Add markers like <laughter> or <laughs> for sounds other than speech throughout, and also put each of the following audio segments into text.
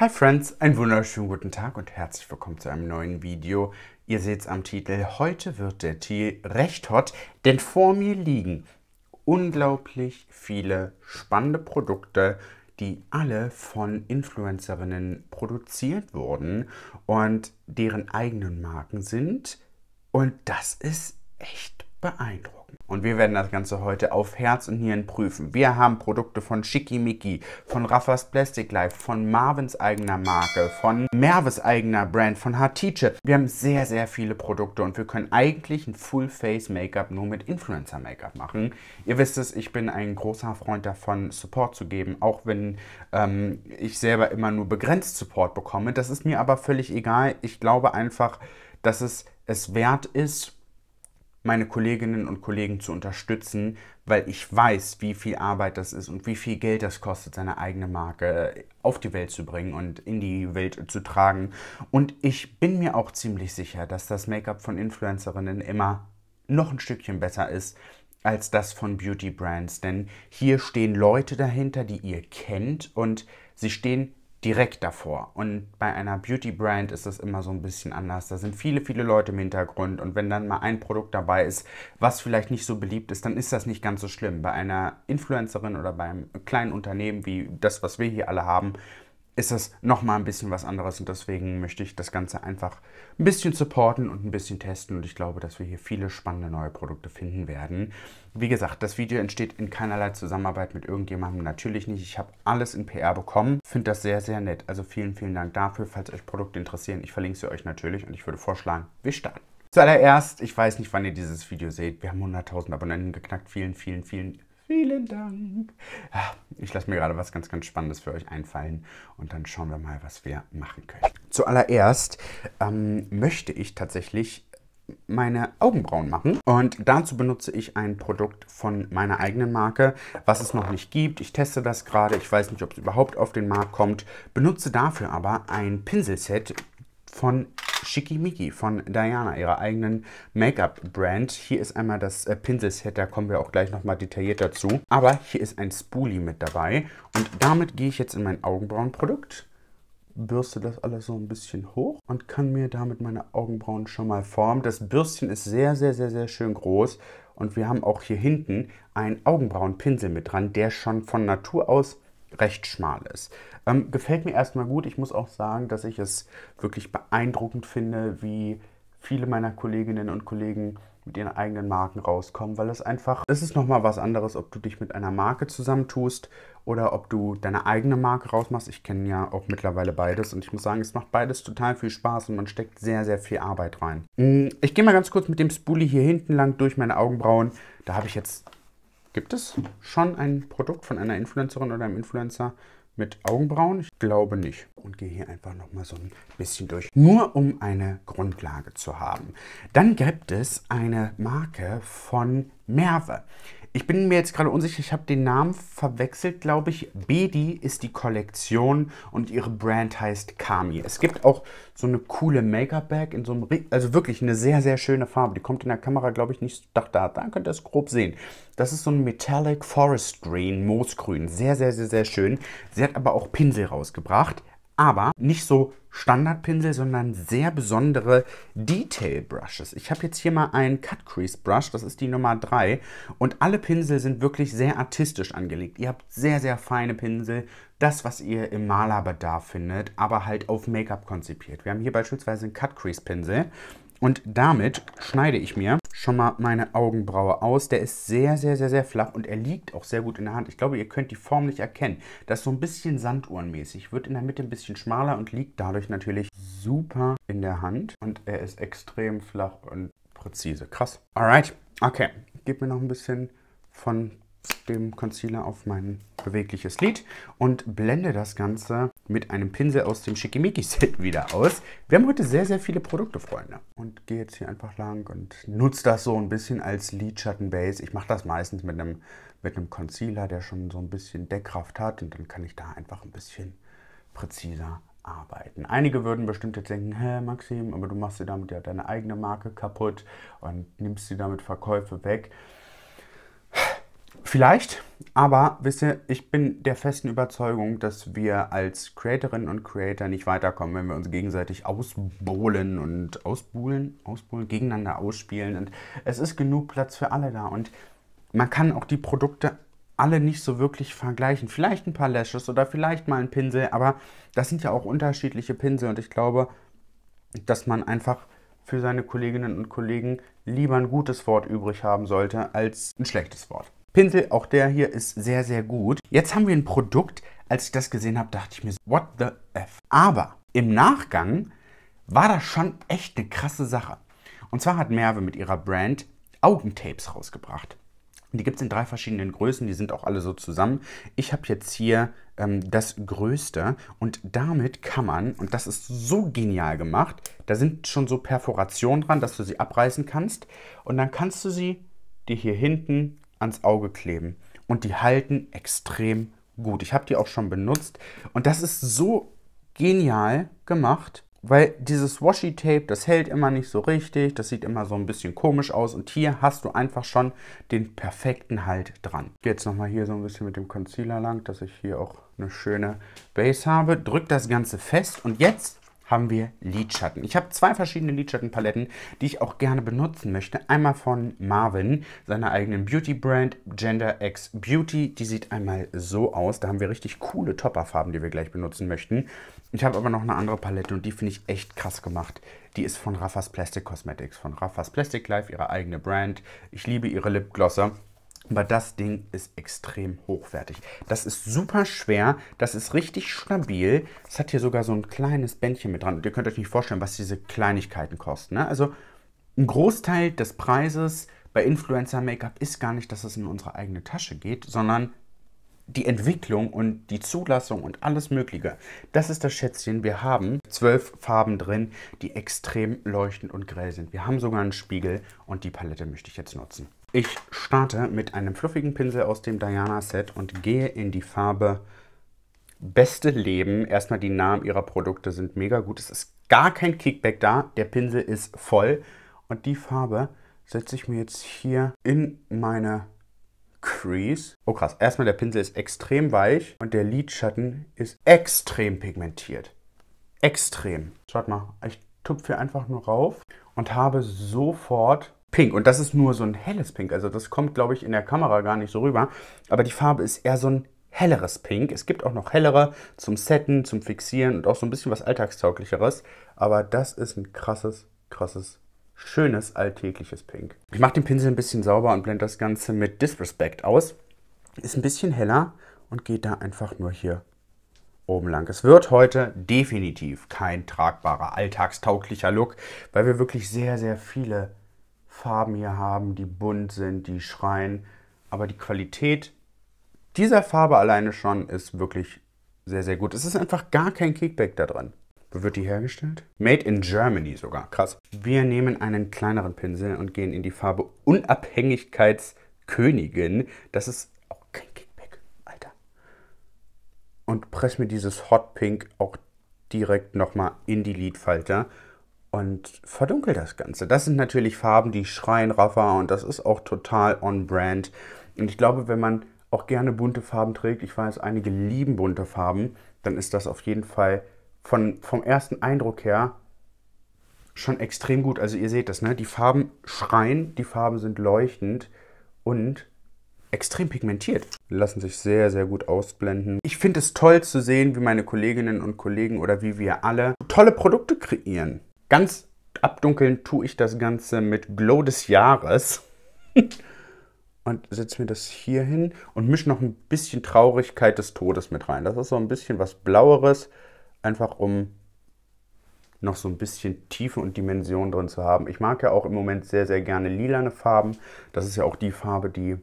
Hi Friends, einen wunderschönen guten Tag und herzlich willkommen zu einem neuen Video. Ihr seht es am Titel, heute wird der Tee recht hot, denn vor mir liegen unglaublich viele spannende Produkte, die alle von Influencerinnen produziert wurden und deren eigenen Marken sind. Und das ist echt beeindruckend. Und wir werden das Ganze heute auf Herz und Nieren prüfen. Wir haben Produkte von Schickimicki, von Raffas Plastic Life, von Marvins eigener Marke, von Merves eigener Brand, von Hatice. Wir haben sehr, sehr viele Produkte und wir können eigentlich ein Full-Face-Make-up nur mit Influencer-Make-up machen. Ihr wisst es, ich bin ein großer Freund davon, Support zu geben, auch wenn ähm, ich selber immer nur begrenzt Support bekomme. Das ist mir aber völlig egal. Ich glaube einfach, dass es es wert ist, meine Kolleginnen und Kollegen zu unterstützen, weil ich weiß, wie viel Arbeit das ist und wie viel Geld das kostet, seine eigene Marke äh, auf die Welt zu bringen und in die Welt zu tragen. Und ich bin mir auch ziemlich sicher, dass das Make-up von Influencerinnen immer noch ein Stückchen besser ist als das von Beauty Brands, denn hier stehen Leute dahinter, die ihr kennt und sie stehen direkt davor. Und bei einer Beauty-Brand ist das immer so ein bisschen anders. Da sind viele, viele Leute im Hintergrund. Und wenn dann mal ein Produkt dabei ist, was vielleicht nicht so beliebt ist, dann ist das nicht ganz so schlimm. Bei einer Influencerin oder beim kleinen Unternehmen wie das, was wir hier alle haben, ist das nochmal ein bisschen was anderes und deswegen möchte ich das Ganze einfach ein bisschen supporten und ein bisschen testen und ich glaube, dass wir hier viele spannende neue Produkte finden werden. Wie gesagt, das Video entsteht in keinerlei Zusammenarbeit mit irgendjemandem, natürlich nicht. Ich habe alles in PR bekommen, finde das sehr, sehr nett. Also vielen, vielen Dank dafür. Falls euch Produkte interessieren, ich verlinke sie euch natürlich und ich würde vorschlagen, wir starten. Zuallererst, ich weiß nicht, wann ihr dieses Video seht. Wir haben 100.000 Abonnenten geknackt. Vielen, vielen, vielen Dank. Vielen Dank. Ich lasse mir gerade was ganz, ganz Spannendes für euch einfallen und dann schauen wir mal, was wir machen können. Zuallererst ähm, möchte ich tatsächlich meine Augenbrauen machen. Und dazu benutze ich ein Produkt von meiner eigenen Marke, was es noch nicht gibt. Ich teste das gerade. Ich weiß nicht, ob es überhaupt auf den Markt kommt. Benutze dafür aber ein Pinselset von Schickimicki von Diana, ihrer eigenen Make-up-Brand. Hier ist einmal das äh, Pinselset, da kommen wir auch gleich nochmal detailliert dazu. Aber hier ist ein Spoolie mit dabei und damit gehe ich jetzt in mein Augenbrauenprodukt bürste das alles so ein bisschen hoch und kann mir damit meine Augenbrauen schon mal formen. Das Bürstchen ist sehr, sehr, sehr, sehr schön groß und wir haben auch hier hinten einen Augenbrauenpinsel mit dran, der schon von Natur aus recht schmal ist. Ähm, gefällt mir erstmal gut. Ich muss auch sagen, dass ich es wirklich beeindruckend finde, wie viele meiner Kolleginnen und Kollegen mit ihren eigenen Marken rauskommen, weil es einfach, es ist nochmal was anderes, ob du dich mit einer Marke zusammentust oder ob du deine eigene Marke rausmachst. Ich kenne ja auch mittlerweile beides und ich muss sagen, es macht beides total viel Spaß und man steckt sehr, sehr viel Arbeit rein. Mm, ich gehe mal ganz kurz mit dem Spoolie hier hinten lang durch meine Augenbrauen. Da habe ich jetzt Gibt es schon ein Produkt von einer Influencerin oder einem Influencer mit Augenbrauen? Ich glaube nicht. Und gehe hier einfach nochmal so ein bisschen durch. Nur um eine Grundlage zu haben. Dann gibt es eine Marke von Merve. Ich bin mir jetzt gerade unsicher, ich habe den Namen verwechselt, glaube ich. Bedi ist die Kollektion und ihre Brand heißt Kami. Es gibt auch so eine coole Make-up-Bag in so einem, also wirklich eine sehr, sehr schöne Farbe. Die kommt in der Kamera, glaube ich, nicht, doch da, da könnt ihr es grob sehen. Das ist so ein Metallic Forest Green, Moosgrün. Sehr, sehr, sehr, sehr schön. Sie hat aber auch Pinsel rausgebracht aber nicht so Standardpinsel, sondern sehr besondere Detail Brushes. Ich habe jetzt hier mal einen Cut Crease Brush, das ist die Nummer 3 und alle Pinsel sind wirklich sehr artistisch angelegt. Ihr habt sehr, sehr feine Pinsel, das, was ihr im Malerbedarf findet, aber halt auf Make-up konzipiert. Wir haben hier beispielsweise einen Cut Crease Pinsel und damit schneide ich mir schon mal meine Augenbraue aus. Der ist sehr, sehr, sehr, sehr flach und er liegt auch sehr gut in der Hand. Ich glaube, ihr könnt die Form nicht erkennen. Das ist so ein bisschen sanduhrenmäßig, wird in der Mitte ein bisschen schmaler und liegt dadurch natürlich super in der Hand. Und er ist extrem flach und präzise. Krass. Alright, okay. Gebt mir noch ein bisschen von dem Concealer auf mein bewegliches Lid und blende das Ganze mit einem Pinsel aus dem Schickimicki-Set <laughs> wieder aus. Wir haben heute sehr, sehr viele Produkte, Freunde. Und gehe jetzt hier einfach lang und nutze das so ein bisschen als Lidschattenbase. Ich mache das meistens mit einem, mit einem Concealer, der schon so ein bisschen Deckkraft hat. Und dann kann ich da einfach ein bisschen präziser arbeiten. Einige würden bestimmt jetzt denken, hä Maxim, aber du machst dir damit ja deine eigene Marke kaputt und nimmst dir damit Verkäufe weg. Vielleicht, aber wisst ihr, ich bin der festen Überzeugung, dass wir als Creatorinnen und Creator nicht weiterkommen, wenn wir uns gegenseitig ausbohlen und ausbuhlen, ausbohlen, gegeneinander ausspielen. Und es ist genug Platz für alle da. Und man kann auch die Produkte alle nicht so wirklich vergleichen. Vielleicht ein paar Lashes oder vielleicht mal ein Pinsel, aber das sind ja auch unterschiedliche Pinsel. Und ich glaube, dass man einfach für seine Kolleginnen und Kollegen lieber ein gutes Wort übrig haben sollte als ein schlechtes Wort. Pinsel, auch der hier ist sehr, sehr gut. Jetzt haben wir ein Produkt, als ich das gesehen habe, dachte ich mir, what the F. Aber im Nachgang war das schon echt eine krasse Sache. Und zwar hat Merve mit ihrer Brand Augentapes rausgebracht. Die gibt es in drei verschiedenen Größen, die sind auch alle so zusammen. Ich habe jetzt hier ähm, das größte und damit kann man, und das ist so genial gemacht, da sind schon so Perforationen dran, dass du sie abreißen kannst und dann kannst du sie dir hier hinten ans Auge kleben. Und die halten extrem gut. Ich habe die auch schon benutzt. Und das ist so genial gemacht, weil dieses Washi-Tape, das hält immer nicht so richtig. Das sieht immer so ein bisschen komisch aus. Und hier hast du einfach schon den perfekten Halt dran. Ich gehe jetzt nochmal hier so ein bisschen mit dem Concealer lang, dass ich hier auch eine schöne Base habe. Drück das Ganze fest. Und jetzt haben wir Lidschatten. Ich habe zwei verschiedene Lidschattenpaletten, die ich auch gerne benutzen möchte. Einmal von Marvin, seiner eigenen Beauty-Brand Gender X Beauty. Die sieht einmal so aus. Da haben wir richtig coole Topperfarben, die wir gleich benutzen möchten. Ich habe aber noch eine andere Palette und die finde ich echt krass gemacht. Die ist von Raffas Plastic Cosmetics, von Raffas Plastic Life, ihre eigene Brand. Ich liebe ihre Lipglosser. Aber das Ding ist extrem hochwertig. Das ist super schwer, das ist richtig stabil. Es hat hier sogar so ein kleines Bändchen mit dran. Und ihr könnt euch nicht vorstellen, was diese Kleinigkeiten kosten. Ne? Also ein Großteil des Preises bei Influencer-Make-up ist gar nicht, dass es in unsere eigene Tasche geht, sondern die Entwicklung und die Zulassung und alles Mögliche. Das ist das Schätzchen. Wir haben zwölf Farben drin, die extrem leuchtend und grell sind. Wir haben sogar einen Spiegel und die Palette möchte ich jetzt nutzen. Ich starte mit einem fluffigen Pinsel aus dem Diana-Set und gehe in die Farbe Beste Leben. Erstmal die Namen ihrer Produkte sind mega gut. Es ist gar kein Kickback da. Der Pinsel ist voll. Und die Farbe setze ich mir jetzt hier in meine Crease. Oh krass, erstmal der Pinsel ist extrem weich und der Lidschatten ist extrem pigmentiert. Extrem. Schaut mal, ich tupfe hier einfach nur rauf und habe sofort Pink. Und das ist nur so ein helles Pink. Also das kommt, glaube ich, in der Kamera gar nicht so rüber. Aber die Farbe ist eher so ein helleres Pink. Es gibt auch noch hellere zum Setten, zum Fixieren und auch so ein bisschen was Alltagstauglicheres. Aber das ist ein krasses, krasses schönes alltägliches Pink. Ich mache den Pinsel ein bisschen sauber und blende das Ganze mit Disrespect aus. Ist ein bisschen heller und geht da einfach nur hier oben lang. Es wird heute definitiv kein tragbarer, alltagstauglicher Look, weil wir wirklich sehr, sehr viele Farben hier haben, die bunt sind, die schreien. Aber die Qualität dieser Farbe alleine schon ist wirklich sehr, sehr gut. Es ist einfach gar kein Kickback da drin. Wo wird die hergestellt? Made in Germany sogar. Krass. Wir nehmen einen kleineren Pinsel und gehen in die Farbe Unabhängigkeitskönigin. Das ist auch kein Kickback, Alter. Und presse mir dieses Hot Pink auch direkt nochmal in die Lidfalter und verdunkelt das Ganze. Das sind natürlich Farben, die schreien Raffa und das ist auch total on-brand. Und ich glaube, wenn man auch gerne bunte Farben trägt, ich weiß, einige lieben bunte Farben, dann ist das auf jeden Fall von, vom ersten Eindruck her schon extrem gut. Also ihr seht das, ne? Die Farben schreien, die Farben sind leuchtend und extrem pigmentiert. Lassen sich sehr, sehr gut ausblenden. Ich finde es toll zu sehen, wie meine Kolleginnen und Kollegen oder wie wir alle tolle Produkte kreieren. Ganz abdunkeln tue ich das Ganze mit Glow des Jahres. <laughs> und setze mir das hier hin und mische noch ein bisschen Traurigkeit des Todes mit rein. Das ist so ein bisschen was Blaueres, einfach um noch so ein bisschen Tiefe und Dimension drin zu haben. Ich mag ja auch im Moment sehr, sehr gerne lilane Farben. Das ist ja auch die Farbe, die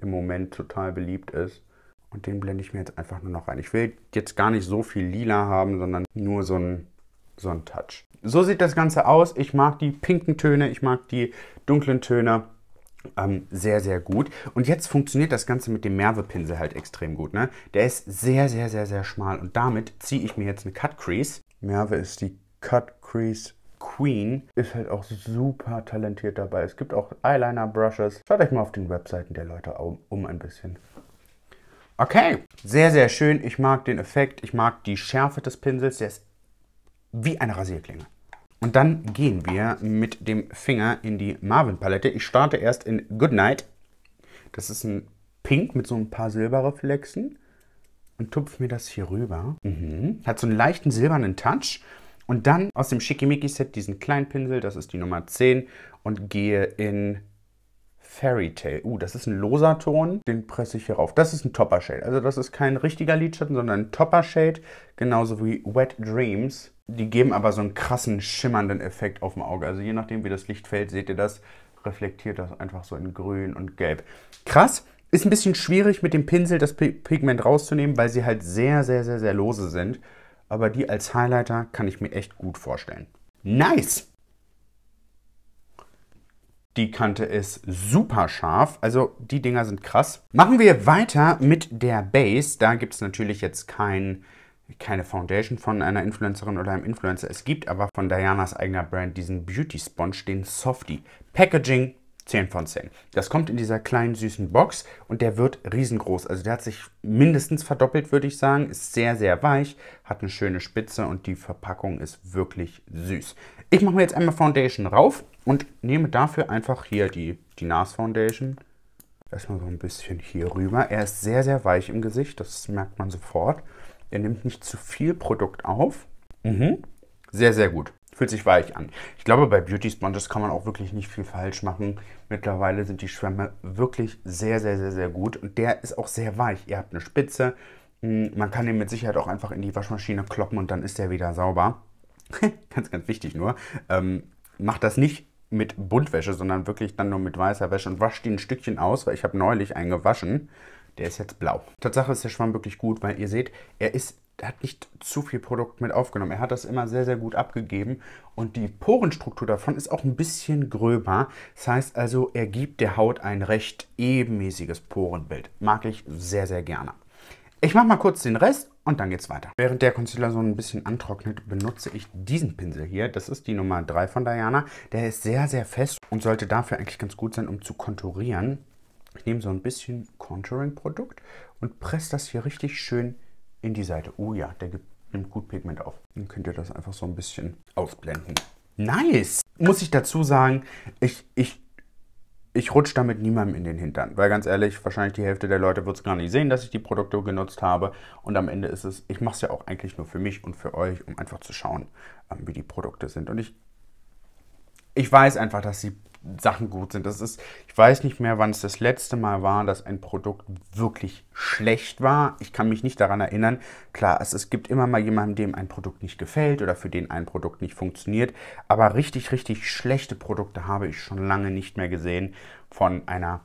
im Moment total beliebt ist. Und den blende ich mir jetzt einfach nur noch rein. Ich will jetzt gar nicht so viel lila haben, sondern nur so ein so ein Touch. So sieht das Ganze aus. Ich mag die pinken Töne, ich mag die dunklen Töne. Ähm, sehr, sehr gut. Und jetzt funktioniert das Ganze mit dem Merve-Pinsel halt extrem gut. Ne? Der ist sehr, sehr, sehr, sehr schmal. Und damit ziehe ich mir jetzt eine Cut Crease. Merve ist die Cut Crease Queen. Ist halt auch super talentiert dabei. Es gibt auch Eyeliner-Brushes. Schaut euch mal auf den Webseiten der Leute um, um ein bisschen. Okay, sehr, sehr schön. Ich mag den Effekt. Ich mag die Schärfe des Pinsels. Der ist wie eine Rasierklinge. Und dann gehen wir mit dem Finger in die Marvin-Palette. Ich starte erst in Goodnight. Das ist ein Pink mit so ein paar Silberreflexen. Und tupfe mir das hier rüber. Mhm. Hat so einen leichten silbernen Touch. Und dann aus dem Schickimicki-Set diesen kleinen Pinsel, das ist die Nummer 10. Und gehe in Fairy Tale. Uh, das ist ein loser Ton. Den presse ich hier rauf. Das ist ein Topper Shade. Also das ist kein richtiger Lidschatten, sondern ein Topper Shade. Genauso wie Wet Dreams. Die geben aber so einen krassen, schimmernden Effekt auf dem Auge. Also je nachdem, wie das Licht fällt, seht ihr das, reflektiert das einfach so in grün und gelb. Krass. Ist ein bisschen schwierig mit dem Pinsel das Pigment rauszunehmen, weil sie halt sehr, sehr, sehr, sehr lose sind. Aber die als Highlighter kann ich mir echt gut vorstellen. Nice! Die Kante ist super scharf. Also die Dinger sind krass. Machen wir weiter mit der Base. Da gibt es natürlich jetzt kein, keine Foundation von einer Influencerin oder einem Influencer. Es gibt aber von Dianas eigener Brand diesen Beauty Sponge, den Softie. Packaging 10 von 10. Das kommt in dieser kleinen süßen Box und der wird riesengroß. Also der hat sich mindestens verdoppelt, würde ich sagen. Ist sehr, sehr weich, hat eine schöne Spitze und die Verpackung ist wirklich süß. Ich mache mir jetzt einmal Foundation rauf und nehme dafür einfach hier die, die NARS Foundation. Erstmal so ein bisschen hier rüber. Er ist sehr, sehr weich im Gesicht, das merkt man sofort. Er nimmt nicht zu viel Produkt auf. Mhm. Sehr, sehr gut fühlt sich weich an. Ich glaube, bei Beauty Sponges kann man auch wirklich nicht viel falsch machen. Mittlerweile sind die Schwämme wirklich sehr, sehr, sehr, sehr gut. Und der ist auch sehr weich. Ihr habt eine Spitze. Hm, man kann den mit Sicherheit auch einfach in die Waschmaschine kloppen und dann ist der wieder sauber. <laughs> ganz, ganz wichtig nur. Ähm, macht das nicht mit Buntwäsche, sondern wirklich dann nur mit weißer Wäsche und wascht die ein Stückchen aus, weil ich habe neulich einen gewaschen. Der ist jetzt blau. Tatsache ist der Schwamm wirklich gut, weil ihr seht, er ist der hat nicht zu viel Produkt mit aufgenommen. Er hat das immer sehr, sehr gut abgegeben. Und die Porenstruktur davon ist auch ein bisschen gröber. Das heißt also, er gibt der Haut ein recht ebenmäßiges Porenbild. Mag ich sehr, sehr gerne. Ich mache mal kurz den Rest und dann geht's weiter. Während der Concealer so ein bisschen antrocknet, benutze ich diesen Pinsel hier. Das ist die Nummer 3 von Diana. Der ist sehr, sehr fest und sollte dafür eigentlich ganz gut sein, um zu konturieren. Ich nehme so ein bisschen Contouring-Produkt und presse das hier richtig schön in die Seite. Oh ja, der gibt, nimmt gut Pigment auf. Dann könnt ihr das einfach so ein bisschen ausblenden. Nice! Muss ich dazu sagen, ich, ich, ich rutsche damit niemandem in den Hintern. Weil ganz ehrlich, wahrscheinlich die Hälfte der Leute wird es gar nicht sehen, dass ich die Produkte genutzt habe. Und am Ende ist es, ich mache es ja auch eigentlich nur für mich und für euch, um einfach zu schauen, ähm, wie die Produkte sind. Und ich, ich weiß einfach, dass die Sachen gut sind. Das ist, ich weiß nicht mehr, wann es das letzte Mal war, dass ein Produkt wirklich schlecht war. Ich kann mich nicht daran erinnern. Klar, es, es gibt immer mal jemanden, dem ein Produkt nicht gefällt oder für den ein Produkt nicht funktioniert. Aber richtig, richtig schlechte Produkte habe ich schon lange nicht mehr gesehen von einer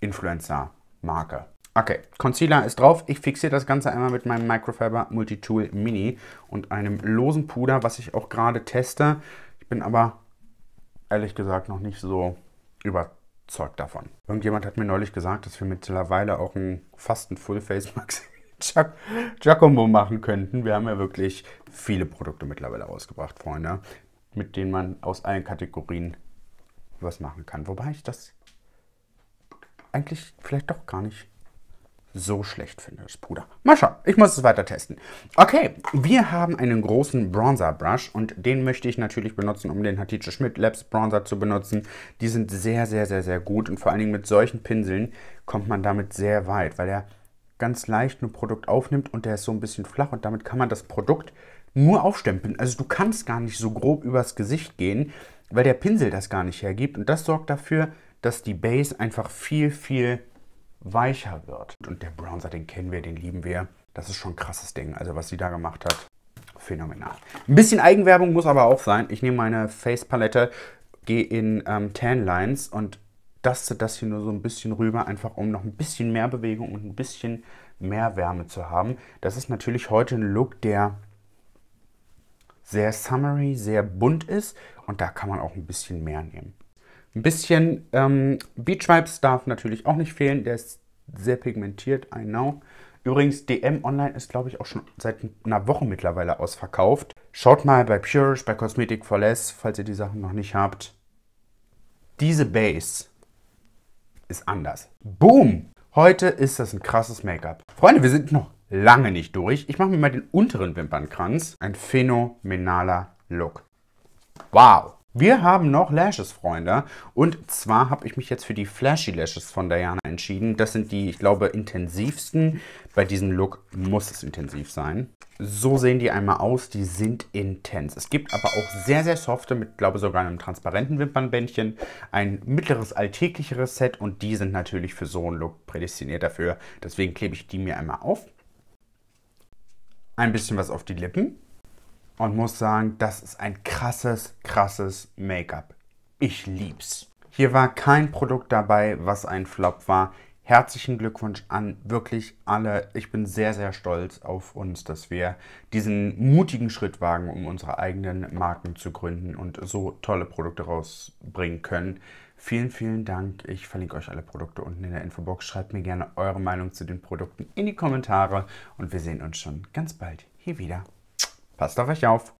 Influencer-Marke. Okay, Concealer ist drauf. Ich fixiere das Ganze einmal mit meinem Microfiber Multitool Mini und einem losen Puder, was ich auch gerade teste. Ich bin aber ehrlich gesagt noch nicht so überzeugt davon. Irgendjemand hat mir neulich gesagt, dass wir mittlerweile auch einen fast ein Full-Face-Max <laughs> Giacomo machen könnten. Wir haben ja wirklich viele Produkte mittlerweile rausgebracht, Freunde, mit denen man aus allen Kategorien was machen kann. Wobei ich das eigentlich vielleicht doch gar nicht so schlecht finde, das Puder. Mal schauen, ich muss es weiter testen. Okay, wir haben einen großen Bronzer-Brush und den möchte ich natürlich benutzen, um den Hatice Schmidt Labs Bronzer zu benutzen. Die sind sehr, sehr, sehr, sehr gut und vor allen Dingen mit solchen Pinseln kommt man damit sehr weit, weil er ganz leicht ein Produkt aufnimmt und der ist so ein bisschen flach und damit kann man das Produkt nur aufstempeln. Also du kannst gar nicht so grob übers Gesicht gehen, weil der Pinsel das gar nicht hergibt und das sorgt dafür, dass die Base einfach viel, viel weicher wird. Und der Bronzer, den kennen wir, den lieben wir. Das ist schon ein krasses Ding. Also was sie da gemacht hat, phänomenal. Ein bisschen Eigenwerbung muss aber auch sein. Ich nehme meine Face-Palette, gehe in ähm, Tan Lines und daste das hier nur so ein bisschen rüber, einfach um noch ein bisschen mehr Bewegung und ein bisschen mehr Wärme zu haben. Das ist natürlich heute ein Look, der sehr summery, sehr bunt ist und da kann man auch ein bisschen mehr nehmen. Ein bisschen ähm, Beach Vibes darf natürlich auch nicht fehlen. Der ist sehr pigmentiert, I know. Übrigens, DM Online ist, glaube ich, auch schon seit einer Woche mittlerweile ausverkauft. Schaut mal bei Purish, bei Cosmetic for Less, falls ihr die Sachen noch nicht habt. Diese Base ist anders. Boom! Heute ist das ein krasses Make-up. Freunde, wir sind noch lange nicht durch. Ich mache mir mal den unteren Wimpernkranz. Ein phänomenaler Look. Wow! Wir haben noch Lashes, Freunde. Und zwar habe ich mich jetzt für die Flashy Lashes von Diana entschieden. Das sind die, ich glaube, intensivsten. Bei diesem Look muss es intensiv sein. So sehen die einmal aus. Die sind intens. Es gibt aber auch sehr, sehr softe mit, glaube sogar einem transparenten Wimpernbändchen. Ein mittleres, alltäglicheres Set. Und die sind natürlich für so einen Look prädestiniert dafür. Deswegen klebe ich die mir einmal auf. Ein bisschen was auf die Lippen und muss sagen, das ist ein krasses, krasses Make-up. Ich lieb's. Hier war kein Produkt dabei, was ein Flop war. Herzlichen Glückwunsch an wirklich alle. Ich bin sehr, sehr stolz auf uns, dass wir diesen mutigen Schritt wagen, um unsere eigenen Marken zu gründen und so tolle Produkte rausbringen können. Vielen, vielen Dank. Ich verlinke euch alle Produkte unten in der Infobox. Schreibt mir gerne eure Meinung zu den Produkten in die Kommentare und wir sehen uns schon ganz bald hier wieder. Passt auf euch auf.